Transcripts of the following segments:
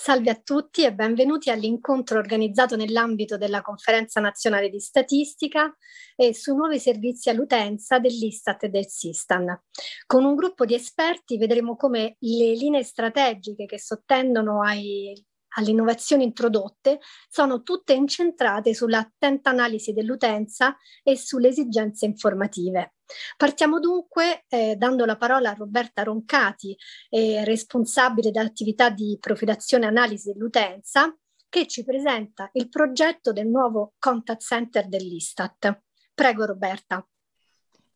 Salve a tutti e benvenuti all'incontro organizzato nell'ambito della Conferenza Nazionale di Statistica e su nuovi servizi all'utenza dell'Istat e del Sistan. Con un gruppo di esperti vedremo come le linee strategiche che sottendono ai alle innovazioni introdotte sono tutte incentrate sull'attenta analisi dell'utenza e sulle esigenze informative. Partiamo dunque eh, dando la parola a Roberta Roncati, eh, responsabile dell'attività di profilazione e analisi dell'utenza, che ci presenta il progetto del nuovo contact center dell'Istat. Prego Roberta.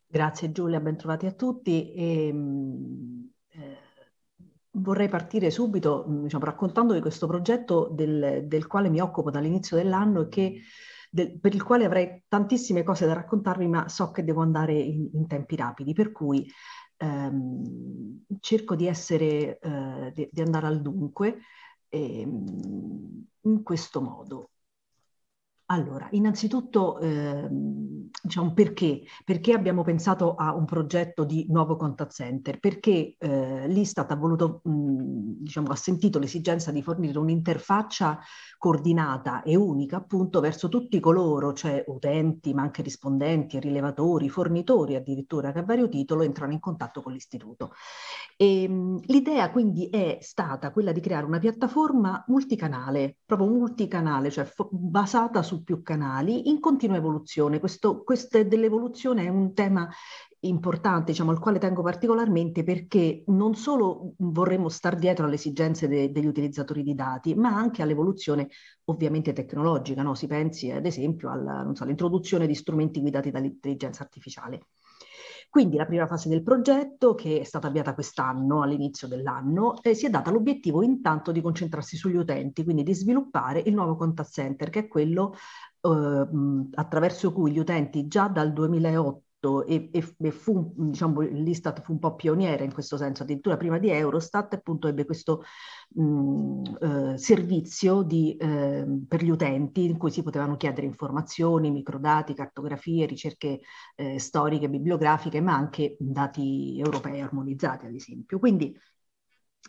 Grazie Giulia, bentrovati a tutti. E, ehm, Vorrei partire subito mm, diciamo, raccontandovi questo progetto del, del, quale mi occupo dall'inizio dell'anno e che, del, per il quale avrei tantissime cose da raccontarvi, ma so che devo andare in, in tempi rapidi, per cui ehm, cerco di, essere, eh, di, di, andare al dunque eh, in questo modo. Allora, innanzitutto eh, diciamo perché? Perché abbiamo pensato a un progetto di nuovo contact center? Perché eh, l'Istat ha, voluto, mh, diciamo, ha sentito l'esigenza di fornire un'interfaccia coordinata e unica appunto verso tutti coloro, cioè utenti, ma anche rispondenti, rilevatori, fornitori addirittura che a vario titolo entrano in contatto con l'istituto. E, ehm, mh, l'idea quindi è stata quella di creare una piattaforma multicanale, proprio multicanale, cioè fo- basata su su più canali in continua evoluzione. Questo, questo dell'evoluzione è un tema importante, diciamo, al quale tengo particolarmente perché non solo vorremmo stare dietro alle esigenze de- degli utilizzatori di dati, ma anche all'evoluzione ovviamente tecnologica. No? Si pensi ad esempio alla, so, all'introduzione di strumenti guidati dall'intelligenza artificiale. Quindi la prima fase del progetto, che è stata avviata quest'anno, all'inizio dell'anno, eh, si è data l'obiettivo intanto di concentrarsi sugli utenti, quindi di sviluppare il nuovo contact center, che è quello eh, attraverso cui gli utenti già dal 2008 e, e fu, diciamo, l'Istat fu un po' pioniera in questo senso, addirittura prima di Eurostat appunto ebbe questo mh, eh, servizio di, eh, per gli utenti in cui si potevano chiedere informazioni, microdati, cartografie, ricerche eh, storiche, bibliografiche, ma anche dati europei armonizzati ad esempio. Quindi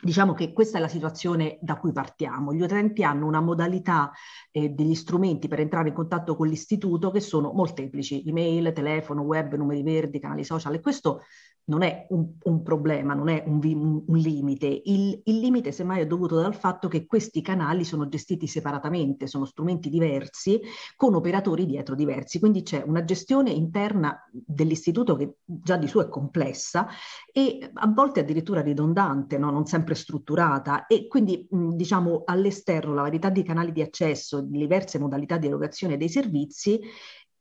Diciamo che questa è la situazione da cui partiamo. Gli utenti hanno una modalità eh, degli strumenti per entrare in contatto con l'istituto che sono molteplici, email, telefono, web, numeri verdi, canali social e questo non è un, un problema, non è un, un limite. Il, il, limite semmai è dovuto dal fatto che questi canali sono gestiti separatamente, sono strumenti diversi, con operatori dietro diversi. Quindi c'è una gestione interna dell'istituto che già di suo è complessa e a volte addirittura ridondante, no? non sempre strutturata. E quindi diciamo all'esterno la varietà di canali di accesso, di diverse modalità di erogazione dei servizi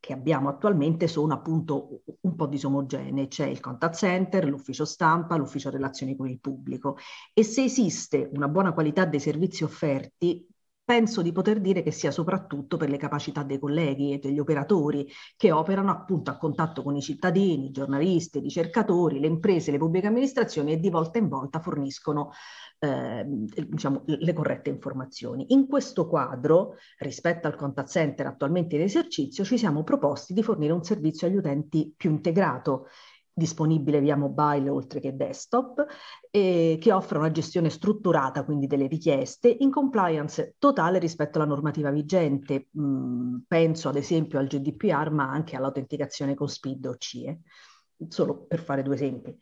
che abbiamo attualmente sono appunto un po' disomogenee, c'è il contact center, l'ufficio stampa, l'ufficio relazioni con il pubblico e se esiste una buona qualità dei servizi offerti penso di poter dire che sia soprattutto per le capacità dei colleghi e degli operatori che operano appunto a contatto con i cittadini, i giornalisti, i ricercatori, le imprese, le pubbliche amministrazioni e di volta in volta forniscono eh, diciamo, le corrette informazioni. In questo quadro, rispetto al contact center attualmente in esercizio, ci siamo proposti di fornire un servizio agli utenti più integrato disponibile via mobile oltre che desktop, e eh, che offre una gestione strutturata quindi delle richieste in compliance totale rispetto alla normativa vigente, mh, mm, penso ad esempio al GDPR ma anche all'autenticazione con SPID o CIE, solo per fare due esempi.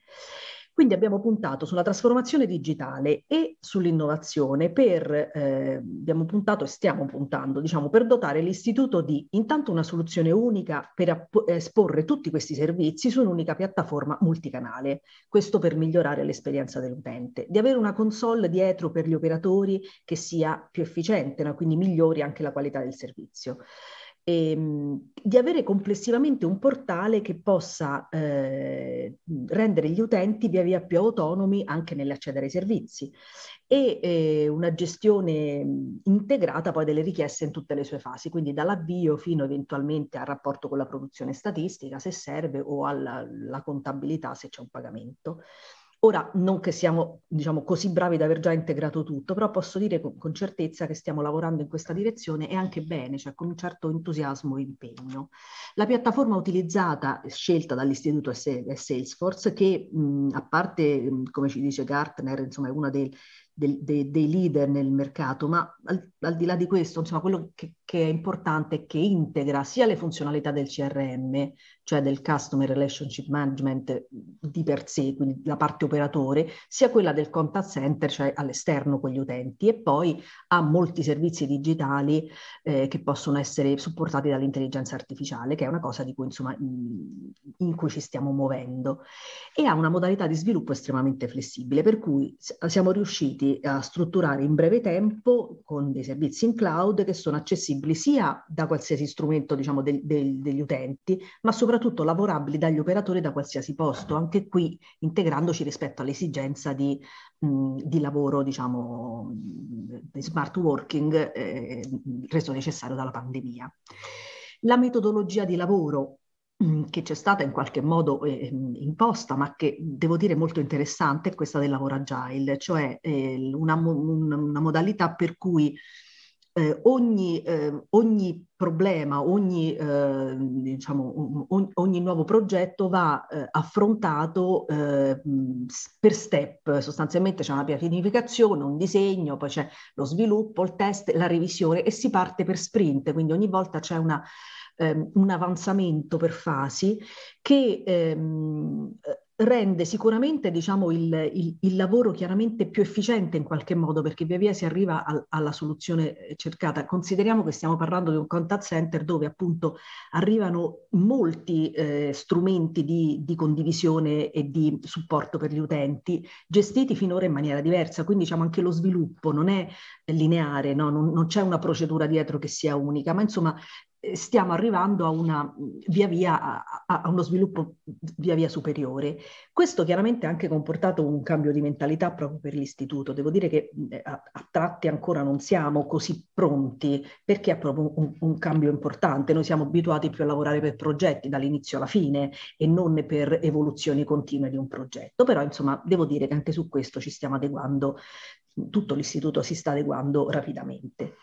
Quindi abbiamo puntato sulla trasformazione digitale e sull'innovazione per, eh, abbiamo puntato e stiamo puntando, diciamo, per dotare l'istituto di intanto una soluzione unica per esporre tutti questi servizi su un'unica piattaforma multicanale. Questo per migliorare l'esperienza dell'utente, di avere una console dietro per gli operatori che sia più efficiente, no? quindi migliori anche la qualità del servizio ehm, di avere complessivamente un portale che possa eh, rendere gli utenti via via più autonomi anche nell'accedere ai servizi e eh, una gestione integrata poi delle richieste in tutte le sue fasi, quindi dall'avvio fino eventualmente al rapporto con la produzione statistica se serve o alla contabilità se c'è un pagamento. Ora, non che siamo diciamo, così bravi da aver già integrato tutto, però posso dire con, con, certezza che stiamo lavorando in questa direzione e anche bene, cioè con un certo entusiasmo e impegno. La piattaforma utilizzata, scelta dall'istituto è Salesforce, che mh, a parte, mh, come ci dice Gartner, insomma, è una dei, dei, dei, dei leader nel mercato, ma al, al, di là di questo, insomma, quello che, che è importante è che integra sia le funzionalità del CRM, cioè del Customer Relationship Management di per sé, quindi la parte operatore, sia quella del contact center, cioè all'esterno con gli utenti, e poi ha molti servizi digitali eh, che possono essere supportati dall'intelligenza artificiale, che è una cosa di cui, insomma, in cui ci stiamo muovendo. E ha una modalità di sviluppo estremamente flessibile, per cui siamo riusciti a strutturare in breve tempo con dei servizi in cloud che sono accessibili sia da qualsiasi strumento diciamo, del, del, degli utenti, ma soprattutto soprattutto lavorabili dagli operatori da qualsiasi posto, anche qui integrandoci rispetto all'esigenza di, mh, di lavoro, diciamo, di smart working eh, reso necessario dalla pandemia. La metodologia di lavoro mh, che c'è stata in qualche modo eh, imposta, ma che devo dire molto interessante, è questa del lavoro agile, cioè eh, una, una, una modalità per cui eh, ogni, eh, ogni, problema, ogni, eh, diciamo, ogni, ogni, nuovo progetto va eh, affrontato eh, per step, sostanzialmente c'è una pianificazione, un disegno, poi c'è lo sviluppo, il test, la revisione e si parte per sprint, quindi ogni volta c'è una, ehm, un avanzamento per fasi che ehm, rende sicuramente diciamo, il, il, il, lavoro chiaramente più efficiente in qualche modo perché via via si arriva al, alla soluzione eh, cercata. Consideriamo che stiamo parlando di un contact center dove appunto arrivano molti eh, strumenti di, di, condivisione e di supporto per gli utenti gestiti finora in maniera diversa, quindi diciamo anche lo sviluppo non è lineare, no? non, non c'è una procedura dietro che sia unica, ma insomma eh, stiamo arrivando a, una, mm, via via, a, a, uno sviluppo via via superiore. Questo chiaramente ha anche comportato un cambio di mentalità proprio per l'istituto. Devo dire che mm, eh, a, a tratti ancora non siamo così pronti perché è proprio un, un, cambio importante. Noi siamo abituati più a lavorare per progetti dall'inizio alla fine e non per evoluzioni continue di un progetto. Però insomma devo dire che anche su questo ci stiamo adeguando, tutto l'istituto si sta adeguando rapidamente.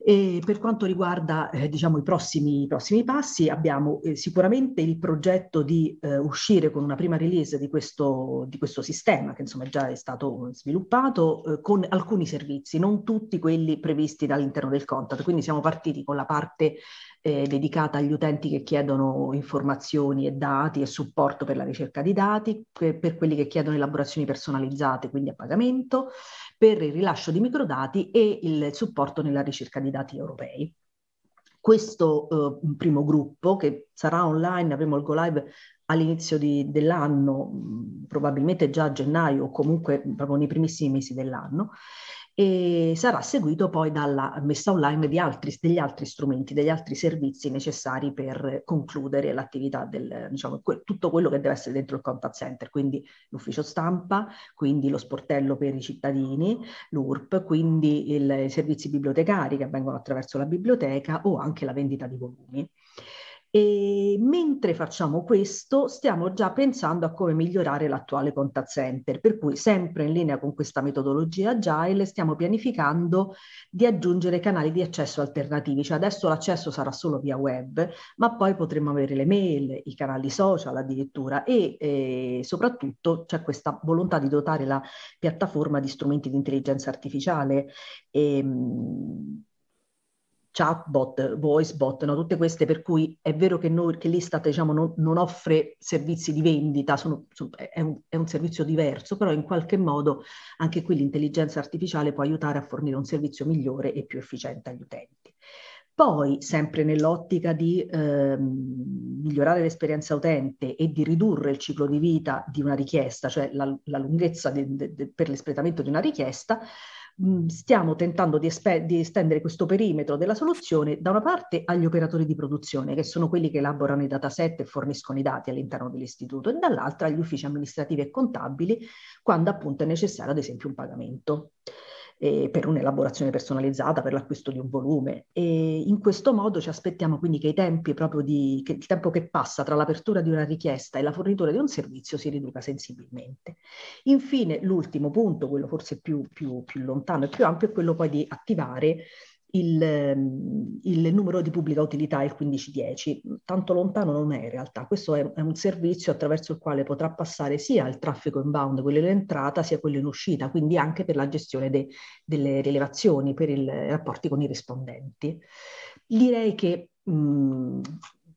E per quanto riguarda eh, diciamo, i, prossimi, i, prossimi, passi, abbiamo eh, sicuramente il progetto di eh, uscire con una prima release di questo, di questo sistema, che insomma già è stato sviluppato, eh, con alcuni servizi, non tutti quelli previsti dall'interno del contact. Quindi siamo partiti con la parte eh, dedicata agli utenti che chiedono informazioni e dati e supporto per la ricerca di dati, per quelli che chiedono elaborazioni personalizzate, quindi a pagamento, per il rilascio di microdati e il supporto nella ricerca di dati europei. Questo eh, primo gruppo, che sarà online, avremo il Go Live all'inizio dell'anno, mm, probabilmente già a gennaio o comunque mm, proprio nei primissimi mesi dell'anno, e sarà seguito poi dalla messa online altri, degli altri strumenti, degli altri servizi necessari per concludere l'attività del, diciamo, que- tutto quello che deve essere dentro il contact center, quindi l'ufficio stampa, quindi lo sportello per i cittadini, l'URP, quindi il, i servizi bibliotecari che avvengono attraverso la biblioteca o anche la vendita di volumi. E mentre facciamo questo, stiamo già pensando a come migliorare l'attuale contact center, per cui sempre in linea con questa metodologia agile stiamo pianificando di aggiungere canali di accesso alternativi, cioè adesso l'accesso sarà solo via web, ma poi potremo avere le mail, i canali social addirittura e eh, soprattutto c'è questa volontà di dotare la piattaforma di strumenti di intelligenza artificiale. E, ehm, mh, chatbot, voicebot, no? tutte queste per cui è vero che, noi, che l'Istat diciamo, non, non, offre servizi di vendita, sono, è, un, è, un, servizio diverso, però in qualche modo anche qui l'intelligenza artificiale può aiutare a fornire un servizio migliore e più efficiente agli utenti. Poi, sempre nell'ottica di eh, migliorare l'esperienza utente e di ridurre il ciclo di vita di una richiesta, cioè la, la lunghezza de, de, de, per l'espletamento di una richiesta, Mhmm, stiamo tentando di, espe- di, estendere questo perimetro della soluzione da una parte agli operatori di produzione, che sono quelli che elaborano i dataset e forniscono i dati all'interno dell'istituto, e dall'altra agli uffici amministrativi e contabili, quando appunto è necessario ad esempio un pagamento eh, per un'elaborazione personalizzata, per l'acquisto di un volume. E in questo modo ci aspettiamo quindi che i tempi proprio di, che il tempo che passa tra l'apertura di una richiesta e la fornitura di un servizio si riduca sensibilmente. Infine, l'ultimo punto, quello forse più, più, più lontano e più ampio, è quello poi di attivare il, ehm, il, numero di pubblica utilità, il 1510. Tanto lontano non è in realtà, questo è, è, un servizio attraverso il quale potrà passare sia il traffico inbound, quello in entrata, sia quello in uscita, quindi anche per la gestione de, delle rilevazioni, per i eh, rapporti con i rispondenti. Direi che mh, mm,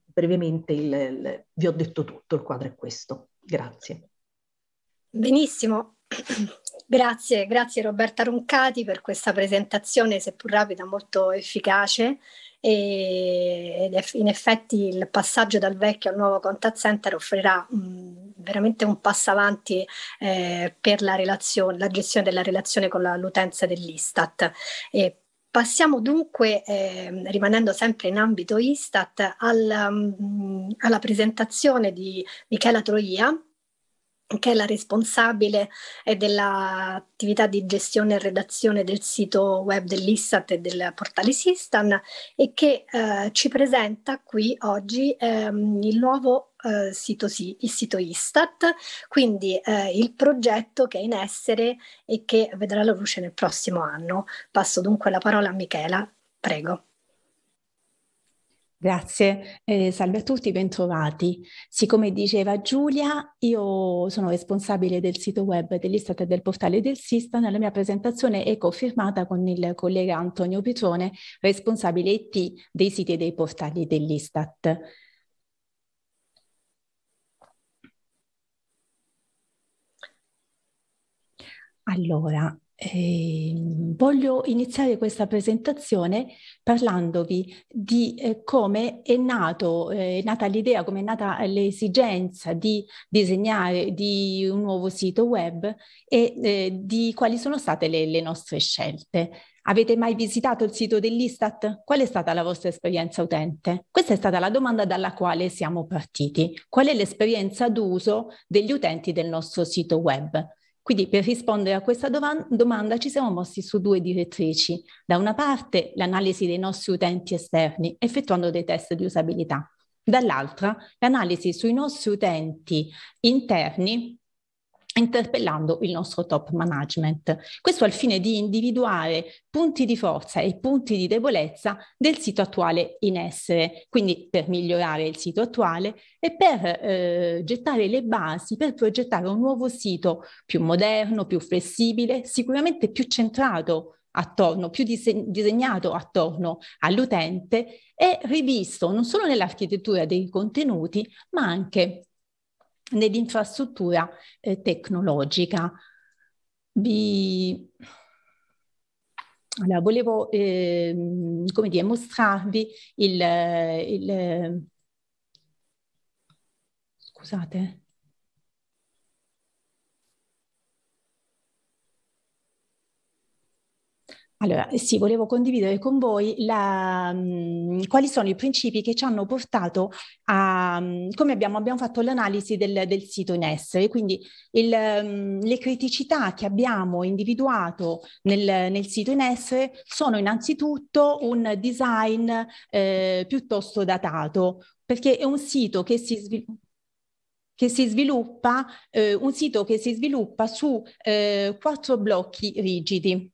brevemente il, il, vi ho detto tutto, il quadro è questo. Grazie. Benissimo. Grazie, grazie Roberta Roncati per questa presentazione, seppur rapida, molto efficace. E, in effetti il passaggio dal vecchio al nuovo contact center offrirà mm, veramente un passo avanti eh, per la, la, gestione della relazione con la, l'utenza dell'Istat. E, Passiamo dunque, eh, rimanendo sempre in ambito Istat, al, um, alla presentazione di Michela Troia, che è la responsabile dell'attività di gestione e redazione del sito web dell'Issat e del portale Sistan e che eh, ci presenta qui oggi ehm, il nuovo eh, sito, sì, il sito Istat, quindi eh, il progetto che è in essere e che vedrà la luce nel prossimo anno. Passo dunque la parola a Michela, prego. Grazie, eh, salve a tutti, bentrovati. Siccome diceva Giulia, io sono responsabile del sito web dell'Istat e del portale del Sista. Nella mia presentazione è confermata con il collega Antonio Petrone, responsabile IT dei siti e dei portali dell'Istat. Allora, eh, voglio iniziare questa presentazione parlandovi di eh, come è, nato, eh, è nata l'idea, come è nata l'esigenza di disegnare di un nuovo sito web e eh, di quali sono state le, le nostre scelte. Avete mai visitato il sito dell'Istat? Qual è stata la vostra esperienza utente? Questa è stata la domanda dalla quale siamo partiti. Qual è l'esperienza d'uso degli utenti del nostro sito web? Quindi per rispondere a questa dovan- domanda ci siamo mossi su due direttrici. Da una parte l'analisi dei nostri utenti esterni effettuando dei test di usabilità, dall'altra l'analisi sui nostri utenti interni interpellando il nostro top management. Questo al fine di individuare punti di forza e punti di debolezza del sito attuale in essere, quindi per migliorare il sito attuale e per eh, gettare le basi per progettare un nuovo sito più moderno, più flessibile, sicuramente più centrato attorno, più disegnato attorno all'utente e rivisto non solo nell'architettura dei contenuti, ma anche nell'infrastruttura eh, tecnologica. Vi... Allora, volevo eh, come dire, mostrarvi il, il... Eh, scusate. Allora, sì, volevo condividere con voi la, mhmm, quali sono i principi che ci hanno portato a, mhmm, come abbiamo, abbiamo fatto l'analisi del, del, sito in essere, quindi il, mhmm, le criticità che abbiamo individuato nel, nel, sito in essere sono innanzitutto un design eh, piuttosto datato, perché è un sito che si sviluppa che si sviluppa, eh, un sito che si sviluppa su eh, quattro blocchi rigidi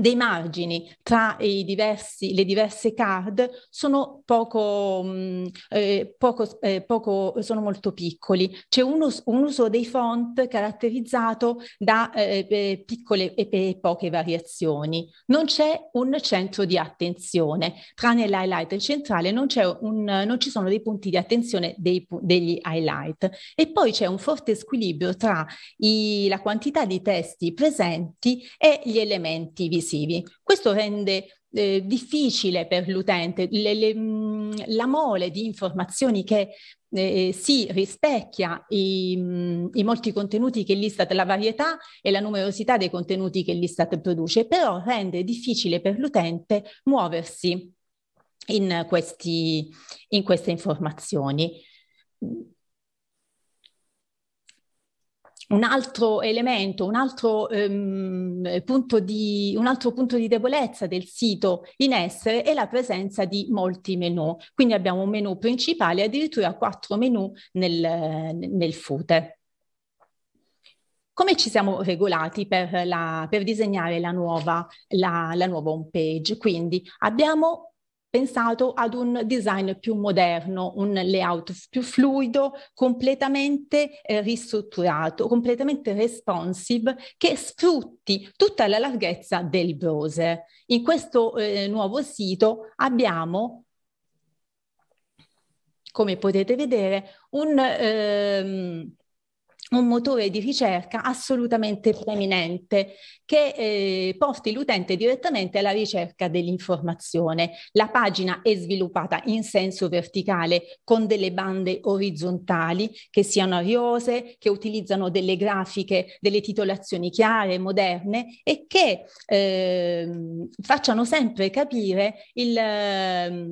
dei margini tra diversi, le diverse card sono poco, mh, mm, eh, poco, eh, poco sono molto piccoli. C'è un, un, uso dei font caratterizzato da eh, eh, piccole e, e poche variazioni. Non c'è un centro di attenzione, tranne l'highlight centrale non, un, non, ci sono dei punti di attenzione dei, degli highlight. E poi c'è un forte squilibrio tra i, la quantità di testi presenti e gli elementi visibili visivi. Questo rende eh, difficile per l'utente le, le, mm, la mole di informazioni che eh, si rispecchia i, mm, i, molti contenuti che l'Istat, la varietà e la numerosità dei contenuti che l'Istat produce, però rende difficile per l'utente muoversi in, questi, in queste informazioni un altro elemento, un altro, um, punto di, un altro, punto di, debolezza del sito in essere è la presenza di molti menu. Quindi abbiamo un menu principale, addirittura quattro menu nel, nel footer. Come ci siamo regolati per, la, per disegnare la nuova, la, la nuova home page? Quindi abbiamo pensato ad un design più moderno, un layout più fluido, completamente eh, ristrutturato, completamente responsive, che sfrutti tutta la larghezza del browser. In questo eh, nuovo sito abbiamo come potete vedere, un, ehm, un motore di ricerca assolutamente preeminente che eh, porti l'utente direttamente alla ricerca dell'informazione. La pagina è sviluppata in senso verticale con delle bande orizzontali che siano ariose, che utilizzano delle grafiche, delle titolazioni chiare, moderne e che eh, facciano sempre capire il... Eh,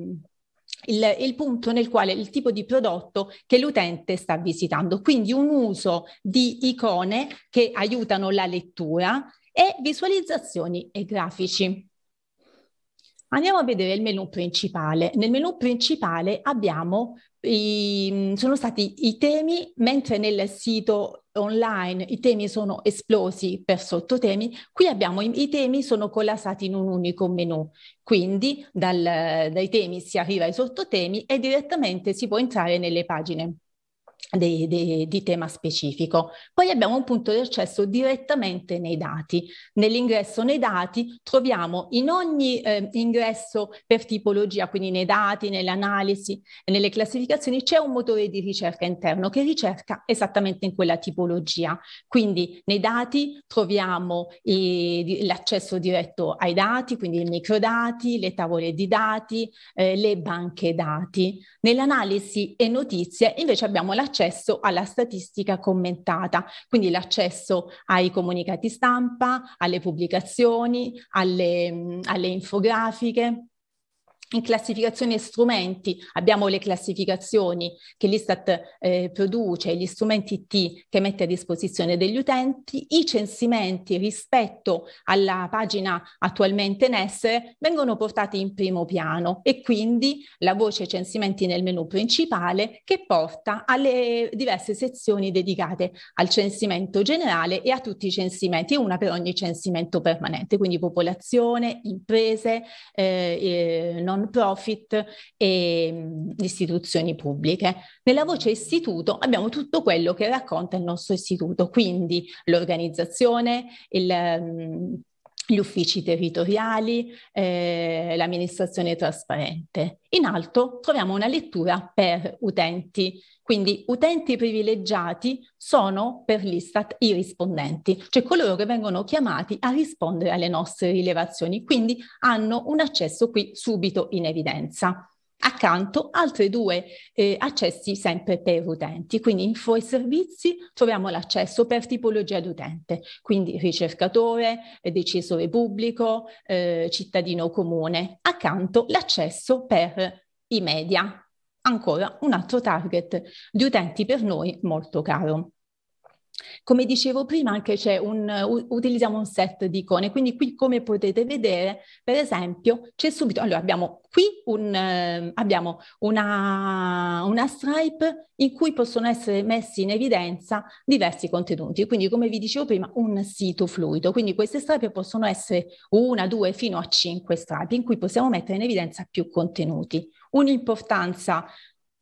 il, il punto nel quale il tipo di prodotto che l'utente sta visitando. Quindi un uso di icone che aiutano la lettura e visualizzazioni e grafici. Andiamo a vedere il menu principale. Nel menu principale abbiamo i, ehm, sono stati i temi, mentre nel sito online i temi sono esplosi per sottotemi, qui abbiamo i, i temi sono collassati in un unico menu. Quindi dal, dai temi si arriva ai sottotemi e direttamente si può entrare nelle pagine di, di, di, tema specifico. Poi abbiamo un punto di accesso direttamente nei dati. Nell'ingresso nei dati troviamo in ogni eh, ingresso per tipologia, quindi nei dati, nelle analisi, nelle classificazioni, c'è un motore di ricerca interno che ricerca esattamente in quella tipologia. Quindi nei dati troviamo eh, l'accesso diretto ai dati, quindi i microdati, le tavole di dati, eh, le banche dati. Nell'analisi e notizie invece abbiamo l'accesso l'accesso alla statistica commentata, quindi l'accesso ai comunicati stampa, alle pubblicazioni, alle, alle infografiche in classificazioni e strumenti abbiamo le classificazioni che l'Istat eh, produce, gli strumenti T che mette a disposizione degli utenti, i censimenti rispetto alla pagina attualmente in essere vengono portati in primo piano e quindi la voce censimenti nel menu principale che porta alle diverse sezioni dedicate al censimento generale e a tutti i censimenti, una per ogni censimento permanente, quindi popolazione, imprese, eh, eh, non non profit e mm, istituzioni pubbliche. Nella voce istituto abbiamo tutto quello che racconta il nostro istituto, quindi l'organizzazione, il mm, gli uffici territoriali, eh, l'amministrazione trasparente. In alto troviamo una lettura per utenti, quindi utenti privilegiati sono per l'Istat i rispondenti, cioè coloro che vengono chiamati a rispondere alle nostre rilevazioni, quindi hanno un accesso qui subito in evidenza accanto altri due eh, accessi sempre per utenti. Quindi info e servizi troviamo l'accesso per tipologia di utente, quindi ricercatore, eh, decisore pubblico, eh, cittadino comune. Accanto l'accesso per i media, ancora un altro target di utenti per noi molto caro. Come dicevo prima, anche c'è un, utilizziamo un set di icone, quindi qui come potete vedere, per esempio, c'è subito, allora abbiamo qui un, uh, abbiamo una, una stripe in cui possono essere messi in evidenza diversi contenuti, quindi come vi dicevo prima, un sito fluido, quindi queste stripe possono essere una, due, fino a cinque stripe in cui possiamo mettere in evidenza più contenuti. Un'importanza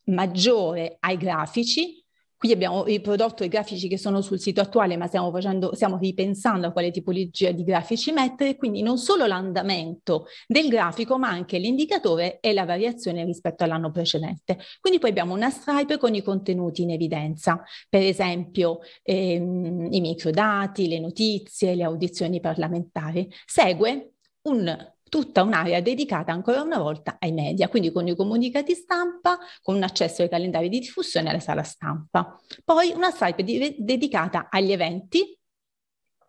maggiore ai grafici, Qui abbiamo riprodotto i grafici che sono sul sito attuale, ma stiamo, facendo, stiamo ripensando a quale tipologia di grafici mettere, quindi non solo l'andamento del grafico, ma anche l'indicatore e la variazione rispetto all'anno precedente. Quindi poi abbiamo una stripe con i contenuti in evidenza, per esempio ehm, i microdati, le notizie, le audizioni parlamentari. Segue un tutta un'area dedicata ancora una volta ai media, quindi con i comunicati stampa, con un accesso ai calendari di diffusione e alla sala stampa. Poi una stripe di- dedicata agli eventi,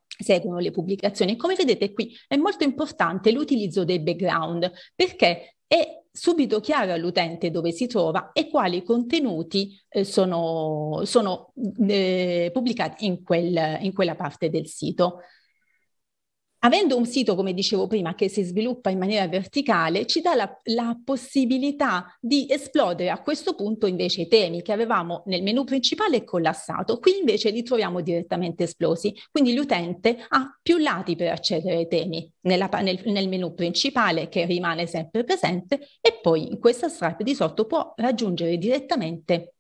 seguono le pubblicazioni. Come vedete qui è molto importante l'utilizzo dei background perché è subito chiaro all'utente dove si trova e quali contenuti eh, sono, sono eh, pubblicati in, quel, in quella parte del sito. Avendo un sito, come dicevo prima, che si sviluppa in maniera verticale, ci dà la, la, possibilità di esplodere a questo punto invece i temi che avevamo nel menu principale collassato. Qui invece li troviamo direttamente esplosi, quindi l'utente ha più lati per accedere ai temi nella, nel, nel menu principale che rimane sempre presente e poi in questa strap di sotto può raggiungere direttamente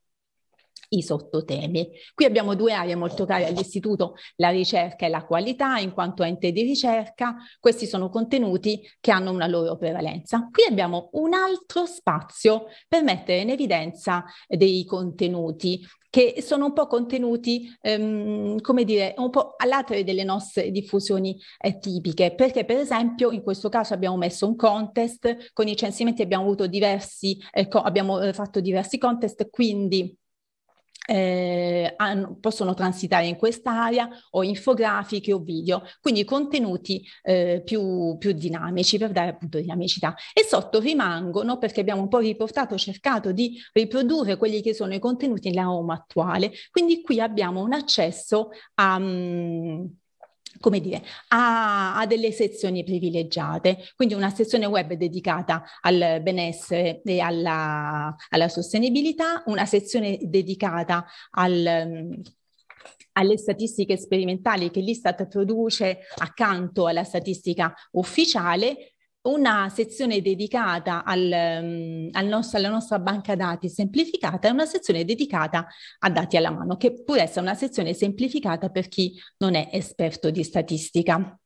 i sottotemi. Qui abbiamo due aree molto care all'istituto, la ricerca e la qualità in quanto ente di ricerca, questi sono contenuti che hanno una loro prevalenza. Qui abbiamo un altro spazio per mettere in evidenza dei contenuti che sono un po' contenuti, ehm, come dire, un po' all'atere delle nostre diffusioni eh, tipiche, perché per esempio in questo caso abbiamo messo un contest, con i censimenti abbiamo, diversi, ecco, eh, co abbiamo fatto diversi contest, quindi eh, hanno, possono transitare in quest'area o infografiche o video, quindi contenuti eh, più, più, dinamici per dare appunto dinamicità. E sotto rimangono, perché abbiamo un po' riportato, cercato di riprodurre quelli che sono i contenuti nella home attuale, quindi qui abbiamo un accesso a... Um, come dire, ha, ha, delle sezioni privilegiate, quindi una sezione web dedicata al benessere e alla, alla sostenibilità, una sezione dedicata al alle statistiche sperimentali che l'Istat produce accanto alla statistica ufficiale, una sezione dedicata al, mm, al nostro, alla nostra banca dati semplificata e una sezione dedicata a dati alla mano, che pure essere una sezione semplificata per chi non è esperto di statistica.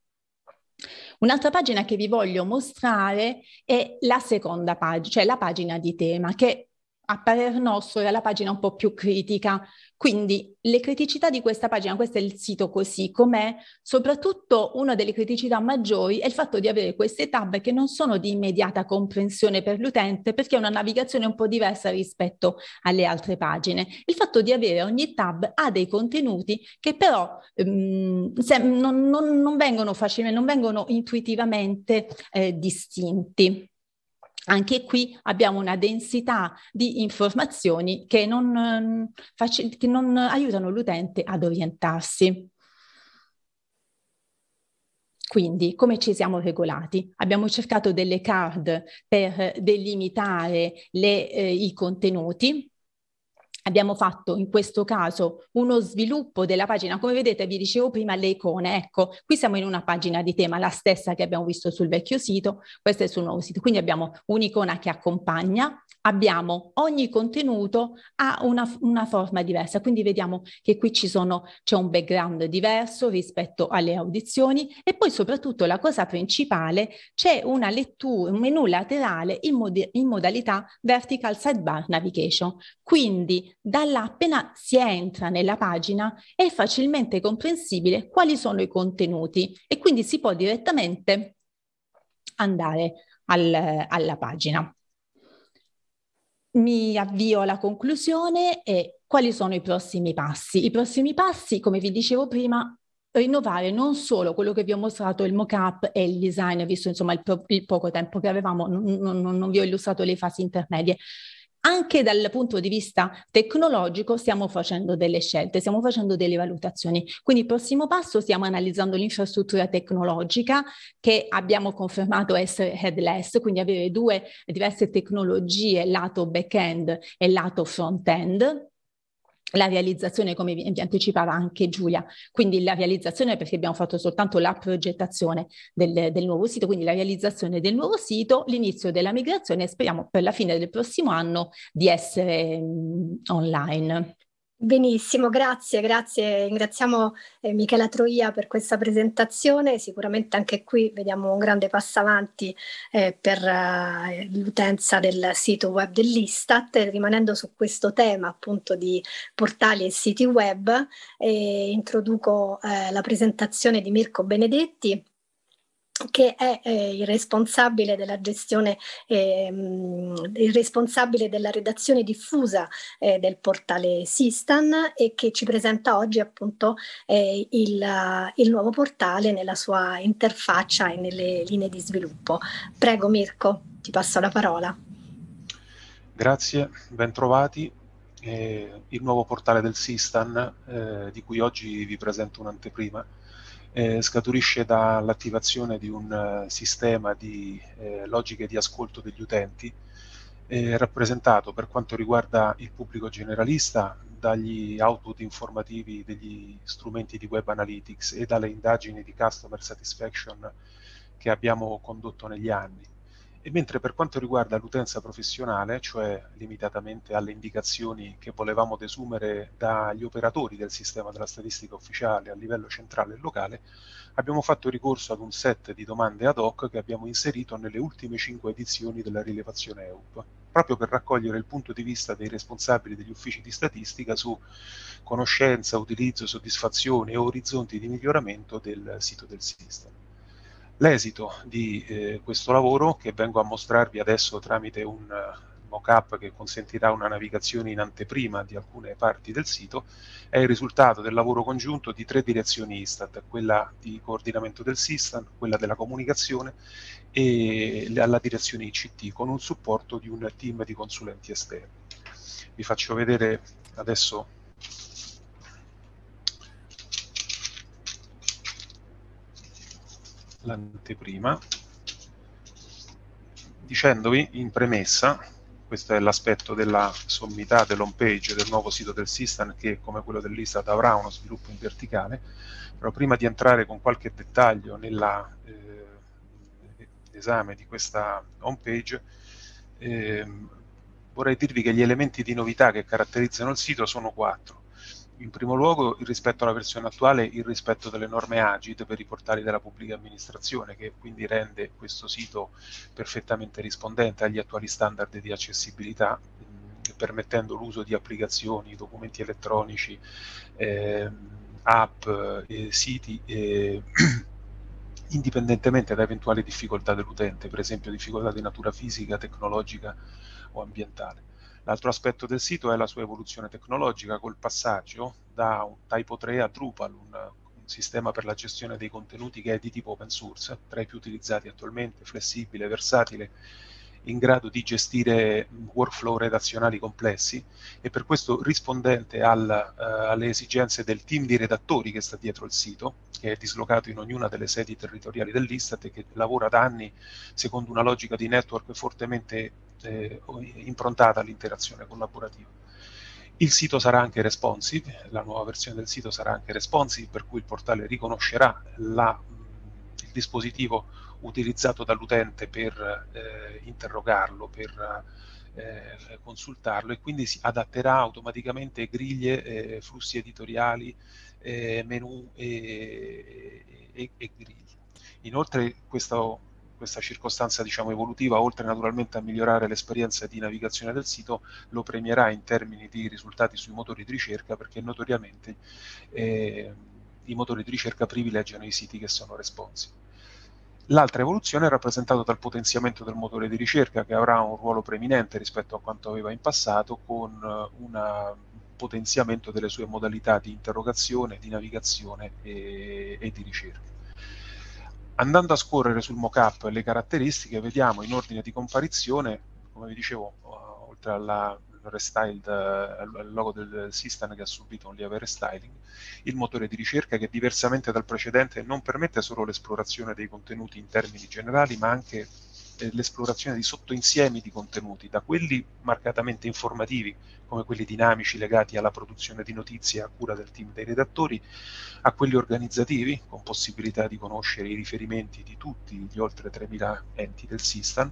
Un'altra pagina che vi voglio mostrare è la seconda pagina, cioè la pagina di tema, che a parer nostro è la pagina un po' più critica, quindi le criticità di questa pagina, questo è il sito così com'è, soprattutto una delle criticità maggiori è il fatto di avere queste tab che non sono di immediata comprensione per l'utente perché è una navigazione un po' diversa rispetto alle altre pagine. Il fatto di avere ogni tab ha dei contenuti che però ehm, non, non, non, vengono facilmente, non vengono intuitivamente eh, distinti anche qui abbiamo una densità di informazioni che non, che non aiutano l'utente ad orientarsi. Quindi come ci siamo regolati? Abbiamo cercato delle card per delimitare le, eh, i contenuti Abbiamo fatto in questo caso uno sviluppo della pagina, come vedete vi dicevo prima le icone, ecco, qui siamo in una pagina di tema, la stessa che abbiamo visto sul vecchio sito, questa è sul nuovo sito, quindi abbiamo un'icona che accompagna, abbiamo ogni contenuto ha una, una forma diversa, quindi vediamo che qui ci sono, c'è un background diverso rispetto alle audizioni e poi soprattutto la cosa principale c'è una lettura, un menu laterale in, mod- in modalità vertical sidebar navigation, quindi dalla appena si entra nella pagina è facilmente comprensibile quali sono i contenuti e quindi si può direttamente andare al, alla pagina. Mi avvio alla conclusione e quali sono i prossimi passi? I prossimi passi, come vi dicevo prima, rinnovare non solo quello che vi ho mostrato, il mock-up e il design, visto insomma il, po- il poco tempo che avevamo, non, non, non vi ho illustrato le fasi intermedie, anche dal punto di vista tecnologico stiamo facendo delle scelte, stiamo facendo delle valutazioni. Quindi il prossimo passo stiamo analizzando l'infrastruttura tecnologica che abbiamo confermato essere headless, quindi avere due diverse tecnologie, lato back-end e lato front-end la realizzazione, come vi, anticipava anche Giulia, quindi la realizzazione perché abbiamo fatto soltanto la progettazione del, del, nuovo sito, quindi la realizzazione del nuovo sito, l'inizio della migrazione e speriamo per la fine del prossimo anno di essere mh, mm, online. Benissimo, grazie, grazie. Ringraziamo eh, Michela Troia per questa presentazione. Sicuramente anche qui vediamo un grande passo avanti eh, per eh, l'utenza del sito web dell'Istat. Rimanendo su questo tema appunto di portali e siti web, introduco eh, la presentazione di Mirko Benedetti che è eh, il responsabile della gestione, eh, il responsabile della redazione diffusa eh, del portale Sistan e che ci presenta oggi appunto eh, il, il nuovo portale nella sua interfaccia e nelle linee di sviluppo. Prego Mirko, ti passo la parola. Grazie, bentrovati. Eh, il nuovo portale del Sistan, eh, di cui oggi vi presento un'anteprima eh, scaturisce dall'attivazione di un eh, sistema di eh, logiche di ascolto degli utenti, eh, rappresentato per quanto riguarda il pubblico generalista dagli output informativi degli strumenti di Web Analytics e dalle indagini di Customer Satisfaction che abbiamo condotto negli anni e mentre per quanto riguarda l'utenza professionale, cioè limitatamente alle indicazioni che volevamo desumere dagli operatori del sistema della statistica ufficiale a livello centrale e locale, abbiamo fatto ricorso ad un set di domande ad hoc che abbiamo inserito nelle ultime cinque edizioni della rilevazione EUP, proprio per raccogliere il punto di vista dei responsabili degli uffici di statistica su conoscenza, utilizzo, soddisfazione e orizzonti di miglioramento del sito del sistema l'esito di eh, questo lavoro che vengo a mostrarvi adesso tramite un eh, mock-up che consentirà una navigazione in anteprima di alcune parti del sito, è il risultato del lavoro congiunto di tre direzioni Istat, quella di coordinamento del SISTAN, quella della comunicazione e alla direzione ICT, con un supporto di un team di consulenti esterni. Vi faccio vedere adesso l'anteprima dicendovi in premessa questo è l'aspetto della sommità dell'home page del nuovo sito del Sistan che come quello dell'Istat avrà uno sviluppo in verticale però prima di entrare con qualche dettaglio nell'esame eh, di questa home page eh, vorrei dirvi che gli elementi di novità che caratterizzano il sito sono quattro in primo luogo rispetto alla versione attuale il rispetto delle norme AGID per i portali della pubblica amministrazione che quindi rende questo sito perfettamente rispondente agli attuali standard di accessibilità mh, permettendo l'uso di applicazioni, documenti elettronici, eh, app, eh, siti eh, indipendentemente da eventuali difficoltà dell'utente, per esempio difficoltà di natura fisica, tecnologica o ambientale. L'altro aspetto del sito è la sua evoluzione tecnologica col passaggio da un Typo 3 a Drupal, un, un sistema per la gestione dei contenuti che è di tipo open source, tra i più utilizzati attualmente, flessibile, versatile in grado di gestire mm, workflow redazionali complessi e per questo rispondente al, uh, alle esigenze del team di redattori che sta dietro il sito, che è dislocato in ognuna delle sedi territoriali dell'Istat e che lavora da anni secondo una logica di network fortemente fortemente eh, improntata all'interazione collaborativa. Il sito sarà anche responsive, la nuova versione del sito sarà anche responsive, per cui il portale riconoscerà la, il dispositivo utilizzato dall'utente per eh, interrogarlo, per eh, consultarlo e quindi si adatterà automaticamente griglie, eh, flussi editoriali, eh, menu e, e, e griglie. Inoltre questo questa circostanza diciamo, evolutiva, oltre naturalmente a migliorare l'esperienza di navigazione del sito, lo premierà in termini di risultati sui motori di ricerca, perché notoriamente eh, i motori di ricerca privilegiano i siti che sono responsi. L'altra evoluzione è rappresentata dal potenziamento del motore di ricerca che avrà un ruolo preminente rispetto a quanto aveva in passato con eh, un potenziamento delle sue modalità di interrogazione, di navigazione e, eh, e di ricerca andando a scorrere sul mockup le caratteristiche, vediamo in ordine di comparizione, come vi dicevo, eh, oltre alla restyled, eh, al logo del system che ha subito un lieve restyling, il motore di ricerca che diversamente dal precedente non permette solo l'esplorazione dei contenuti in termini generali, ma anche eh, l'esplorazione di sottoinsiemi di contenuti, da quelli marcatamente informativi, come quelli dinamici legati alla produzione di notizie a cura del team dei redattori, a quelli organizzativi, con possibilità di conoscere i riferimenti di tutti gli oltre 3.000 enti del Sistan,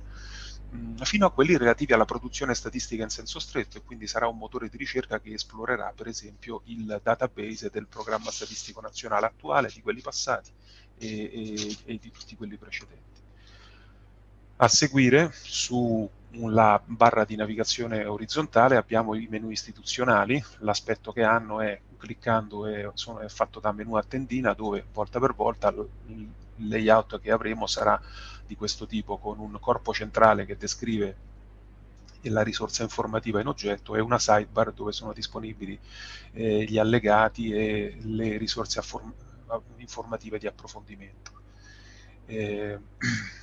mm, fino a quelli relativi alla produzione statistica in senso stretto e quindi sarà un motore di ricerca che esplorerà per esempio il database del programma statistico nazionale attuale, di quelli passati e, e, e di tutti quelli precedenti. A seguire, sulla barra di navigazione orizzontale abbiamo i menu istituzionali, l'aspetto che hanno è cliccando è, sono, è fatto da menu a tendina dove volta per volta il layout che avremo sarà di questo tipo con un corpo centrale che descrive la risorsa informativa in oggetto e una sidebar dove sono disponibili eh, gli allegati e le risorse informative di approfondimento. Eh,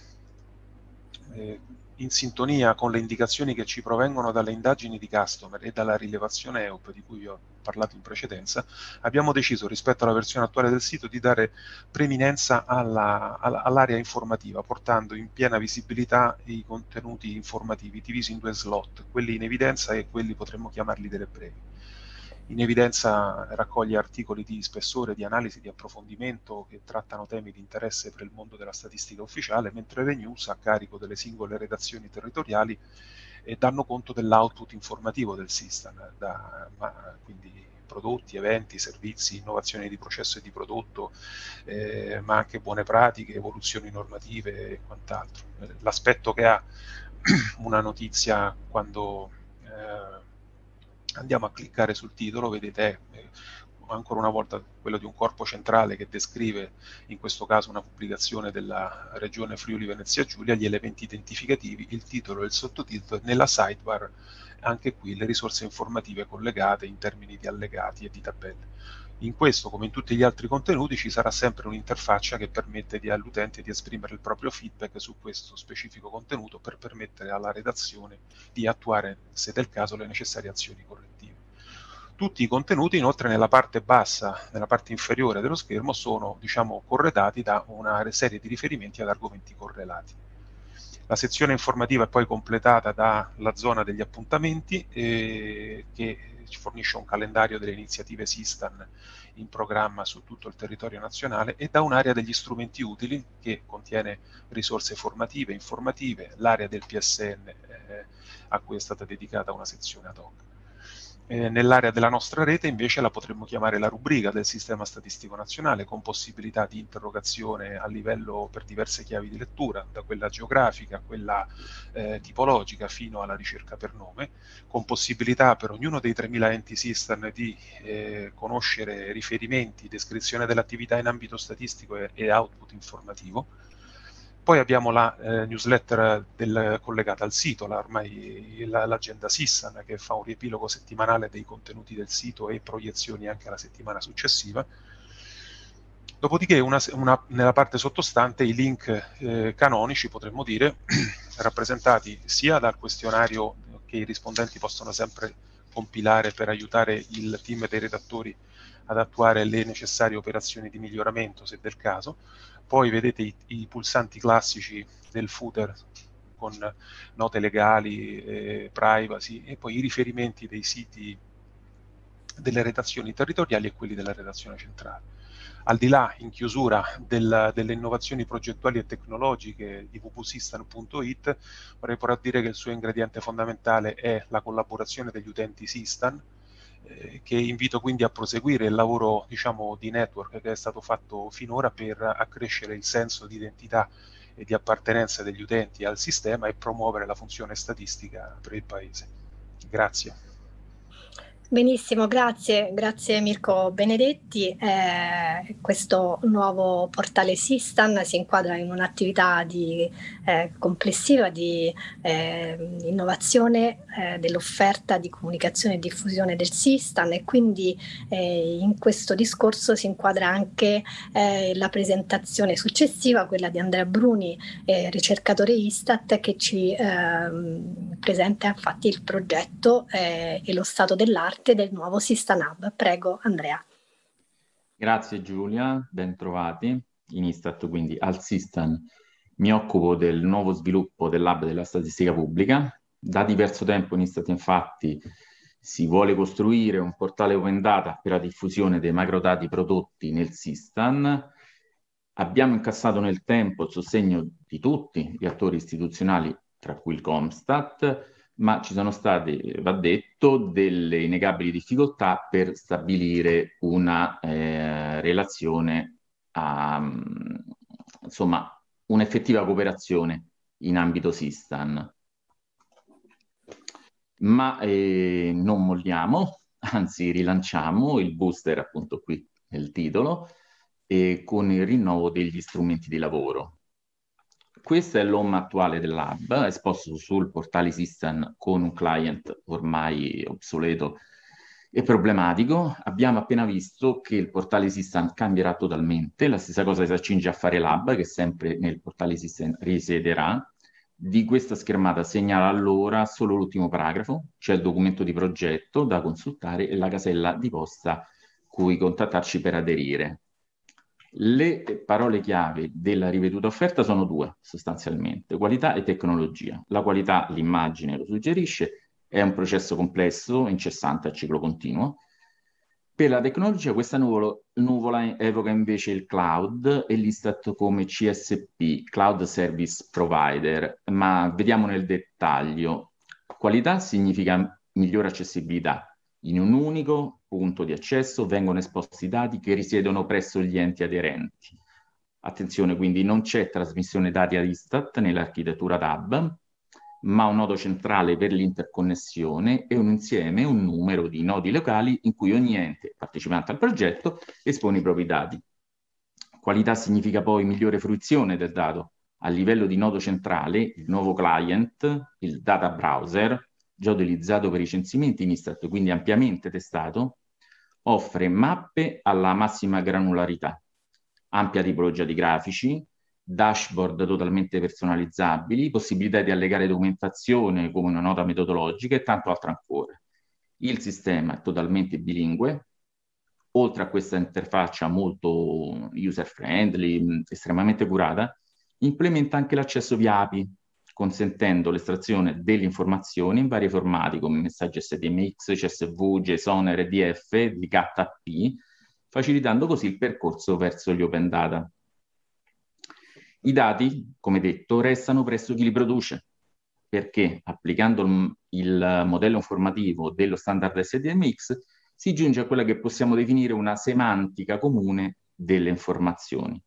eh, in sintonia con le indicazioni che ci provengono dalle indagini di customer e dalla rilevazione EOP di cui ho parlato in precedenza, abbiamo deciso rispetto alla versione attuale del sito di dare preminenza all'area informativa, portando in piena visibilità i contenuti informativi divisi in due slot, quelli in evidenza e quelli potremmo chiamarli delle brevi in evidenza raccoglie articoli di spessore, di analisi, di approfondimento che trattano temi di interesse per il mondo della statistica ufficiale, mentre News, a carico delle singole redazioni territoriali, eh, danno conto dell'output informativo del SISTAN, da, ma, quindi prodotti, eventi, servizi, innovazioni di processo e di prodotto, eh, ma anche buone pratiche, evoluzioni normative e quant'altro. Eh, l'aspetto che ha una notizia quando... Eh, Andiamo a cliccare sul titolo, vedete eh, ancora una volta quello di un corpo centrale che descrive in questo caso una pubblicazione della regione Friuli Venezia Giulia, gli elementi identificativi, il titolo e il sottotitolo e nella sidebar anche qui le risorse informative collegate in termini di allegati e di tabelle. In questo, come in tutti gli altri contenuti, ci sarà sempre un'interfaccia che permette di, all'utente di esprimere il proprio feedback su questo specifico contenuto per permettere alla redazione di attuare, se del caso, le necessarie azioni correttive. Tutti i contenuti, inoltre, nella parte bassa, nella parte inferiore dello schermo, sono diciamo, corredati da una serie di riferimenti ad argomenti correlati. La sezione informativa è poi completata dalla zona degli appuntamenti eh, che ci fornisce un calendario delle iniziative Sistan in programma su tutto il territorio nazionale e da un'area degli strumenti utili che contiene risorse formative, informative, l'area del PSN eh, a cui è stata dedicata una sezione ad hoc. Eh, nell'area della nostra rete invece la potremmo chiamare la rubrica del Sistema Statistico Nazionale, con possibilità di interrogazione a livello per diverse chiavi di lettura, da quella geografica a quella eh, tipologica fino alla ricerca per nome, con possibilità per ognuno dei 3.000 enti SISTAN di eh, conoscere riferimenti, descrizione dell'attività in ambito statistico e, e output informativo poi abbiamo la eh, newsletter del, collegata al sito, la, ormai la, l'agenda Sissan, che fa un riepilogo settimanale dei contenuti del sito e proiezioni anche alla settimana successiva. Dopodiché una, una, nella parte sottostante i link eh, canonici, potremmo dire, rappresentati sia dal questionario che i rispondenti possono sempre compilare per aiutare il team dei redattori ad attuare le necessarie operazioni di miglioramento, se del caso, poi vedete i, i pulsanti classici del footer con note legali, eh, privacy e poi i riferimenti dei siti delle redazioni territoriali e quelli della redazione centrale. Al di là, in chiusura, del, delle innovazioni progettuali e tecnologiche di www.sistan.it, vorrei però dire che il suo ingrediente fondamentale è la collaborazione degli utenti Sistan, eh, che invito quindi a proseguire il lavoro diciamo, di network che è stato fatto finora per accrescere il senso di identità e di appartenenza degli utenti al sistema e promuovere la funzione statistica per il Paese. Grazie. Benissimo, grazie, grazie Mirko Benedetti. Eh, questo nuovo portale Sistan si inquadra in un'attività di, eh, complessiva di eh, innovazione eh, dell'offerta di comunicazione e diffusione del Sistan e quindi eh, in questo discorso si inquadra anche eh, la presentazione successiva, quella di Andrea Bruni, ricercatore Istat, che ci ehm, presenta infatti il progetto e lo stato dell'arte parte del nuovo Sistan Hub. Prego Andrea. Grazie Giulia, bentrovati in Istat, quindi al Sistan. Mi occupo del nuovo sviluppo dell'hub della statistica pubblica. Da diverso tempo in Istat infatti si vuole costruire un portale open data per la diffusione dei macrodati prodotti nel Sistan. Abbiamo incassato nel tempo il sostegno di tutti gli attori istituzionali, tra cui il Comstat, ma ci sono state, va detto, delle innegabili difficoltà per stabilire una eh, relazione, a, mm, insomma, un'effettiva cooperazione in ambito Sistan. Ma eh, non molliamo, anzi rilanciamo il booster appunto qui nel titolo, eh, con il rinnovo degli strumenti di lavoro questo è l'home attuale dell'hub, esposto sul portale System con un client ormai obsoleto e problematico. Abbiamo appena visto che il portale System cambierà totalmente, la stessa cosa si accinge a fare lab, che sempre nel portale System risiederà. Di questa schermata segnala allora solo l'ultimo paragrafo, cioè il documento di progetto da consultare e la casella di posta cui contattarci per aderire. Le parole chiave della riveduta offerta sono due, sostanzialmente, qualità e tecnologia. La qualità, l'immagine lo suggerisce, è un processo complesso, incessante a ciclo continuo. Per la tecnologia questa nuvola, nuvola evoca invece il cloud e l'Istat come CSP, Cloud Service Provider, ma vediamo nel dettaglio. Qualità significa migliore accessibilità in un unico punto di accesso vengono esposti dati che risiedono presso gli enti aderenti. Attenzione, quindi non c'è trasmissione dati ad Istat nell'architettura DAB, ma un nodo centrale per l'interconnessione e un insieme, un numero di nodi locali in cui ogni ente partecipante al progetto espone i propri dati. Qualità significa poi migliore fruizione del dato. A livello di nodo centrale, il nuovo client, il data browser, già utilizzato per i censimenti in Istat, quindi ampiamente testato, offre mappe alla massima granularità, ampia tipologia di grafici, dashboard totalmente personalizzabili, possibilità di allegare documentazione come una nota metodologica e tanto altro ancora. Il sistema è totalmente bilingue, oltre a questa interfaccia molto user friendly, estremamente curata, implementa anche l'accesso via API, consentendo l'estrazione delle informazioni in vari formati come messaggi SDMX, CSV, JSON, RDF, DKP, facilitando così il percorso verso gli open data. I dati, come detto, restano presso chi li produce, perché applicando il, il modello informativo dello standard SDMX si giunge a quella che possiamo definire una semantica comune delle informazioni.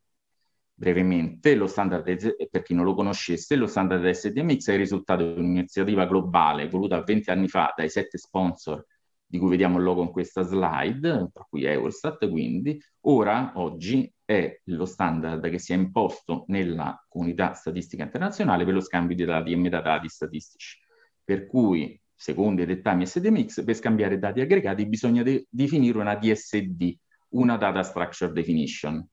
Brevemente, lo standard, eh, per chi non lo conoscesse, lo standard SDMX è il risultato di un'iniziativa globale voluta 20 anni fa dai sette sponsor di cui vediamo il logo in questa slide, tra cui Eurostat, quindi ora, oggi, è lo standard che si è imposto nella comunità statistica internazionale per lo scambio di dati e metadati statistici. Per cui, secondo i dettami SDMX, per scambiare dati aggregati bisogna de- definire una DSD, una Data Structure Definition,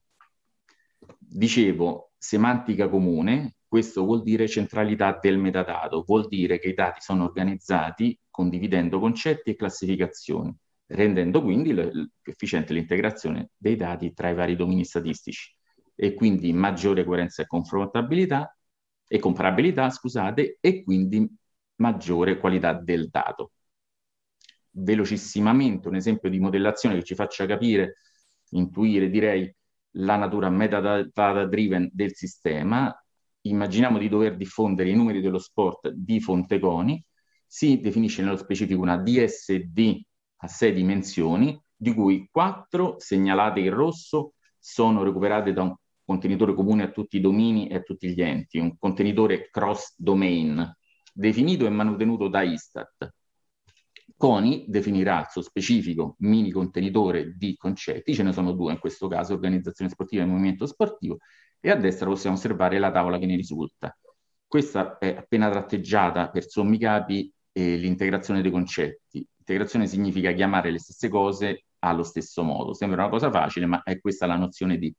dicevo, semantica comune, questo vuol dire centralità del metadato, vuol dire che i dati sono organizzati condividendo concetti e classificazioni, rendendo quindi l- più efficiente l'integrazione dei dati tra i vari domini statistici e quindi maggiore coerenza e confrontabilità e comparabilità, scusate, e quindi maggiore qualità del dato. Velocissimamente un esempio di modellazione che ci faccia capire, intuire direi, la natura metadata driven del sistema, immaginiamo di dover diffondere i numeri dello sport di Fonteconi. si definisce nello specifico una DSD a sei dimensioni, di cui quattro segnalate in rosso sono recuperate da un contenitore comune a tutti i domini e a tutti gli enti, un contenitore cross domain, definito e mantenuto da Istat. CONI definirà il suo specifico mini contenitore di concetti, ce ne sono due in questo caso, organizzazione sportiva e movimento sportivo, e a destra possiamo osservare la tavola che ne risulta. Questa è appena tratteggiata per sommi capi eh, l'integrazione dei concetti. Integrazione significa chiamare le stesse cose allo stesso modo. Sembra una cosa facile, ma è questa la nozione di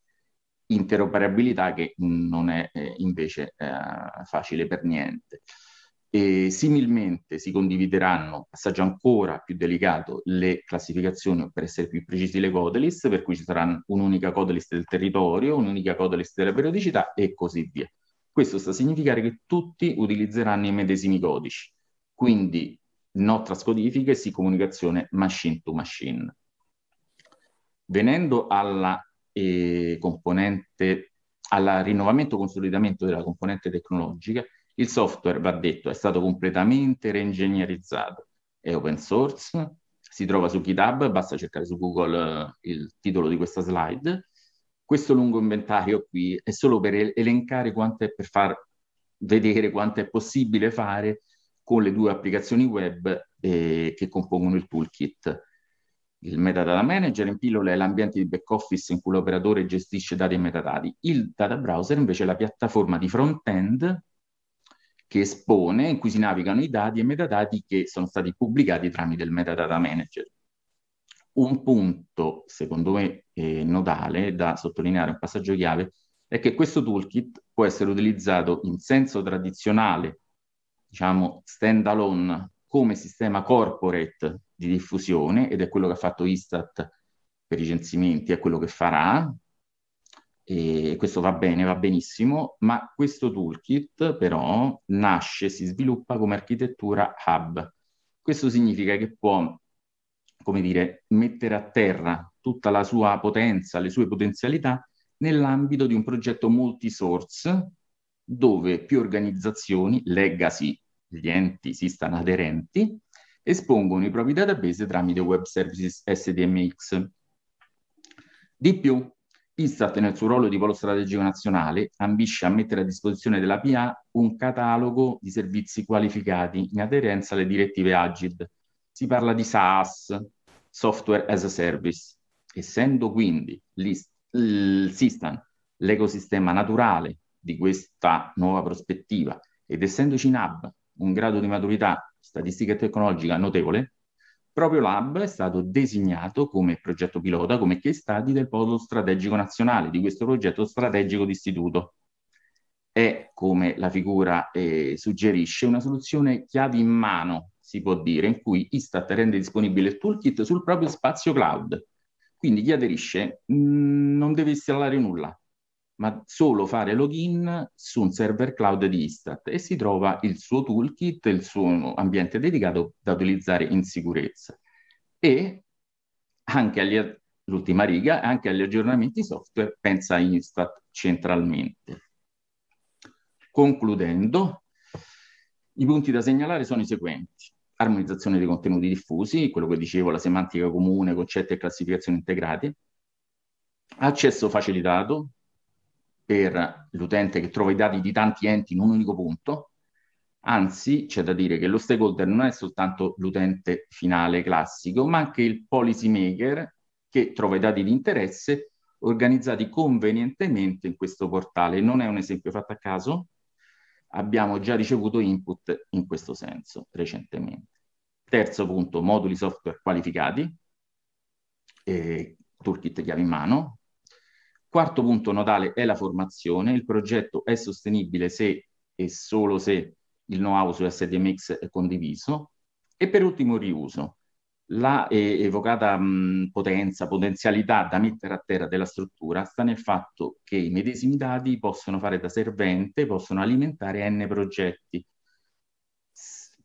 interoperabilità che non è eh, invece eh, facile per niente. E similmente si condivideranno, passaggio ancora più delicato, le classificazioni, o per essere più precisi le code list, per cui ci sarà un'unica code list del territorio, un'unica code list della periodicità e così via. Questo sta a significare che tutti utilizzeranno i medesimi codici, quindi no trascodifiche, sì comunicazione machine to machine. Venendo alla eh, componente, al rinnovamento e consolidamento della componente tecnologica, il software, va detto, è stato completamente reingegnerizzato, è open source, si trova su GitHub, basta cercare su Google eh, il titolo di questa slide. Questo lungo inventario qui è solo per elencare quanto è per far vedere quanto è possibile fare con le due applicazioni web eh, che compongono il toolkit. Il metadata manager in pillola è l'ambiente di back office in cui l'operatore gestisce dati e metadati. Il data browser invece è la piattaforma di front end che espone, in cui si navigano i dati e metadati che sono stati pubblicati tramite il metadata manager. Un punto, secondo me, eh, nodale da sottolineare, un passaggio chiave, è che questo toolkit può essere utilizzato in senso tradizionale, diciamo stand alone, come sistema corporate di diffusione, ed è quello che ha fatto Istat per i censimenti, è quello che farà, e questo va bene, va benissimo, ma questo toolkit però nasce, si sviluppa come architettura hub. Questo significa che può, come dire, mettere a terra tutta la sua potenza, le sue potenzialità nell'ambito di un progetto multisource dove più organizzazioni, legacy, gli enti si stanno aderenti, espongono i propri database tramite web services SDMX. Di più, Istat nel suo ruolo di polo strategico nazionale ambisce a mettere a disposizione della PA un catalogo di servizi qualificati in aderenza alle direttive AGID. Si parla di SaaS, Software as a Service. Essendo quindi il Sistan l'ecosistema naturale di questa nuova prospettiva ed essendoci in hub un grado di maturità statistica e tecnologica notevole, proprio Lab è stato designato come progetto pilota, come case study del polo strategico nazionale, di questo progetto strategico d'istituto. È, come la figura eh, suggerisce, una soluzione chiave in mano, si può dire, in cui Istat rende disponibile il toolkit sul proprio spazio cloud. Quindi chi aderisce mh, mm, non deve installare nulla, ma solo fare login su un server cloud di Istat e si trova il suo toolkit, il suo ambiente dedicato da utilizzare in sicurezza. E anche agli, l'ultima riga, anche agli aggiornamenti software pensa Istat centralmente. Concludendo, i punti da segnalare sono i seguenti armonizzazione dei contenuti diffusi, quello che dicevo, la semantica comune, concetti e classificazioni integrati. accesso facilitato, per l'utente che trova i dati di tanti enti in un unico punto, anzi c'è da dire che lo stakeholder non è soltanto l'utente finale classico, ma anche il policy maker che trova i dati di interesse organizzati convenientemente in questo portale. Non è un esempio fatto a caso, abbiamo già ricevuto input in questo senso recentemente. Terzo punto, moduli software qualificati, eh, toolkit chiave in mano, Quarto punto nodale è la formazione. Il progetto è sostenibile se e solo se il know-how su SDMX è condiviso. E per ultimo riuso. La eh, evocata mh, potenza, potenzialità da mettere a terra della struttura sta nel fatto che i medesimi dati possono fare da servente, possono alimentare n progetti.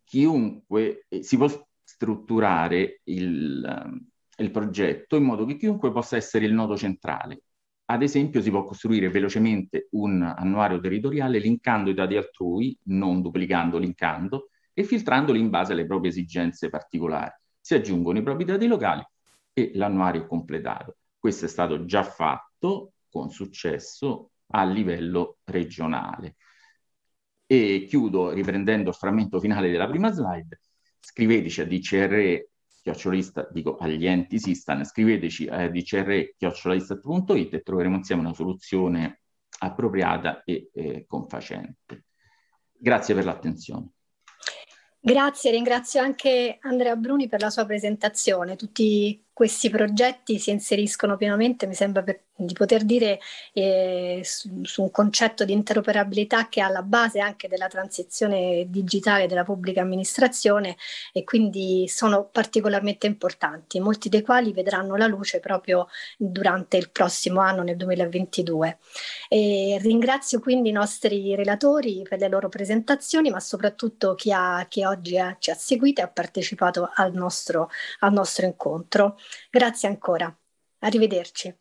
chiunque eh, si può strutturare il, ehm, il progetto in modo che chiunque possa essere il nodo centrale ad esempio si può costruire velocemente un annuario territoriale linkando i dati altrui, non duplicando, linkando, e filtrandoli in base alle proprie esigenze particolari. Si aggiungono i propri dati locali e l'annuario è completato. Questo è stato già fatto con successo a livello regionale. E chiudo riprendendo il frammento finale della prima slide. Scriveteci a dcre chiocciolista, dico agli enti Sistan, scriveteci a dcre.it e troveremo insieme una soluzione appropriata e eh, confacente. Grazie per l'attenzione. Grazie, ringrazio anche Andrea Bruni per la sua presentazione. Tutti questi progetti si inseriscono pienamente, mi sembra per, di poter dire, eh, su, su, un concetto di interoperabilità che è alla base anche della transizione digitale della pubblica amministrazione e quindi sono particolarmente importanti, molti dei quali vedranno la luce proprio durante il prossimo anno, nel 2022. E ringrazio quindi i nostri relatori per le loro presentazioni, ma soprattutto chi, ha, chi oggi ha, eh, ci ha seguito e ha partecipato al nostro, al nostro incontro. Grazie ancora. Arrivederci.